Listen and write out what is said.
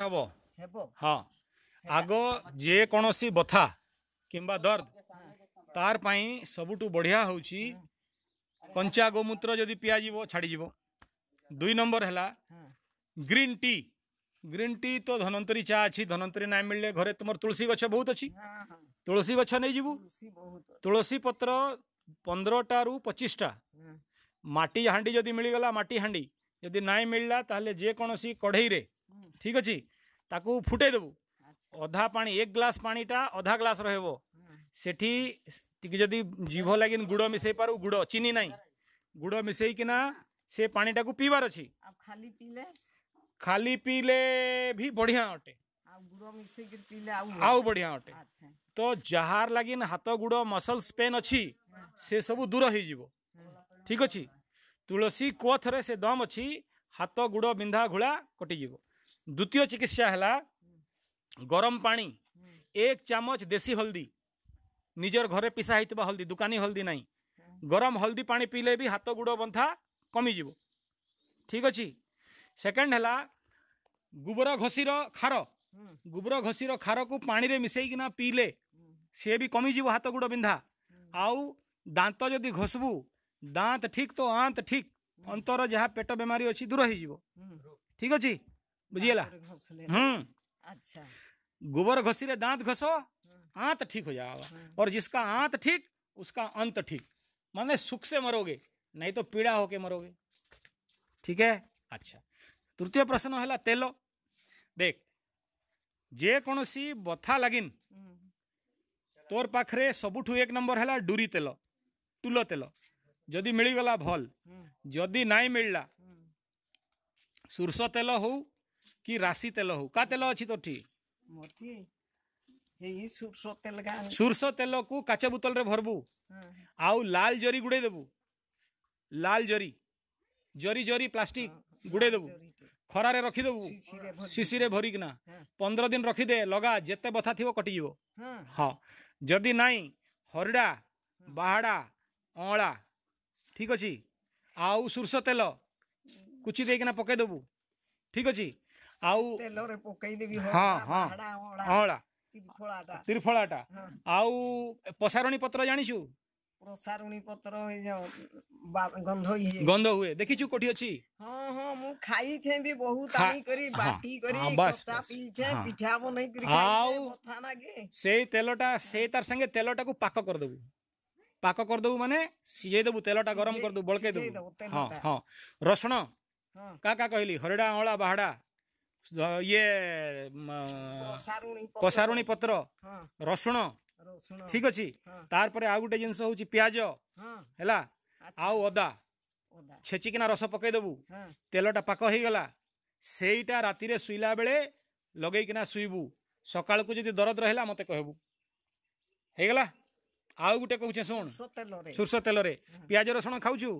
ହେବ ହଁ ଆଗ ଯେକୌଣସି ବଥା କିମ୍ବା ଦର୍ଦ ତାର ପାଇଁ ସବୁଠୁ ବଢ଼ିଆ ହେଉଛି କଞ୍ଚା ଗୋମୂତ୍ର ଯଦି ପିଆଯିବ ଛାଡ଼ିଯିବ ଦୁଇ ନମ୍ବର ହେଲା ଗ୍ରୀନ୍ ଟି ଗ୍ରୀନ୍ ଟି ତ ଧନନ୍ତରୀ ଚା ଅଛି ଧନନ୍ତରୀ ନାଇଁ ମିଳିଲେ ଘରେ ତୁମର ତୁଳସୀ ଗଛ ବହୁତ ଅଛି ତୁଳସୀ ଗଛ ନେଇଯିବୁ ତୁଳସୀ ପତ୍ର ପନ୍ଦରଟାରୁ ପଚିଶଟା ମାଟି ହାଣ୍ଡି ଯଦି ମିଳିଗଲା ମାଟି ହାଣ୍ଡି ଯଦି ନାଇଁ ମିଳିଲା ତାହେଲେ ଯେକୌଣସି କଢ଼େଇରେ ठीक अच्छे ताकू फुटेदेबू अधा पा एक ग्लास पाटा अधा ग्लास रोब से जब जीभ लगे गुड़ मिसे पार गुड़ चीनी ना गुड़ मिसेकना से पाटा को पीबार अच्छे खाली पीले खाली पीले भी बढ़िया अटे आउ बढ़िया अटे तो जहार लगे हाथ गुड़ मसल स्पेन अच्छी से सब दूर हो ठीक अच्छे तुसी कथ से दम अच्छी हाथ गुड़ बिंधा घोला कटिजी द्वितीय चिकित्सा है गरम पा एक चामच देसी हल्दी निजर घर पिसा होता हल्दी दुकानी हल्दी ना गरम हल्दी पा पीले भी हाथ गुड़ बंथा कमीज ठीक अच्छे सेकेंड है गोबर घसी खार गोबर घसी खार को पाने मिसेकना पीले सी भी कमिज हाथ गुड़ बिंधा आउ दात जदि घसबू दात ठीक तो आंत ठीक अंतर जहाँ पेट बेमारी अच्छी दूर हो हम्म। ठीक अच्छी बुझिएला हम्म अच्छा गोबर घसी रे दांत घसो आंत ठीक हो जाएगा और जिसका आंत ठीक उसका अंत ठीक माने सुख से मरोगे नहीं तो पीड़ा होके मरोगे ठीक है अच्छा तृतीय प्रश्न है तेल देख जे ଯେକୌଣସି बथा लगिन तोर ପାଖରେ सबुठ एक नंबर है डूरी तेल ଟୁଲ तेल जदि मिलगला भल जदि ନାଇଁ मिलला ସୋରିଷ तेल ହଉ କି ରାଶି ତେଲ ହଉ କା ତେଲ ଅଛି ତୋଠି ସୋରିଷ ତେଲକୁ କାଚ ବୋତଲରେ ଭରବୁ ଆଉ ଲାଲ ଜରି ଗୁଡ଼େଇ ଦେବୁ ଲାଲ ଜରି ଜରି ଜରି ପ୍ଲାଷ୍ଟିକ ଗୁଡ଼େଇ ଦେବୁ ଖରାରେ ରଖିଦେବୁ ଶିଶିରେ ଭରିକିନା ପନ୍ଦର ଦିନ ରଖିଦେ ଲଗା ଯେତେ ବଥା ଥିବ କଟିଯିବ ହଁ ଯଦି ନାଇଁ ହରିଡ଼ା ବାହାଡ଼ା ଅଁଳା ଠିକ୍ ଅଛି ଆଉ ସୋରିଷ ତେଲ କୁଚି ଦେଇକିନା ପକାଇଦେବୁ ଠିକ୍ ଅଛି ଆଉ ତେଲରେ ପକେଇଦେବି ହଁ ହଁ ଅଁଳା ତ୍ରିଫଳାଟା ଆଉ ପ୍ରସାରଣୀ ପତ୍ର ଜାଣିଛୁ ପ୍ରସାରଣୀ ପତ୍ର ଗନ୍ଧ ହୁଏ ଗନ୍ଧ ସେଇ ତେଲଟା ମାନେ ସିଝେଇ ତେଲଟା ଗରମ କରିଦେବୁ ବଳକେଇ ରସୁଣ କା କା କହିଲି ହରିଡ଼ା ଅଁଳା ବାହାଡ଼ା ଇଏ ପସାରୁଣି ପତ୍ର ରସୁଣ ଠିକ ଅଛି ତାର ପରେ ଆଉ ଗୋଟେ ଜିନିଷ ହଉଛି ପିଆଜ ହେଲା ଆଉ ଅଦା ଛେଚିକିନା ରସ ପକେଇଦବୁ ତେଲଟା ପାକ ହେଇଗଲା ସେଇଟା ରାତିରେ ଶୋଇଲା ବେଳେ ଲଗେଇକିନା ଶୋଇବୁ ସକାଳକୁ ଯଦି ଦରଦ ରହିଲା ମତେ କହିବୁ ହେଇଗଲା ଆଉ ଗୋଟେ କହୁଛେ ଶୁଣ ସୋରିଷ ତେଲରେ ପିଆଜ ରସୁଣ ଖାଉଛୁ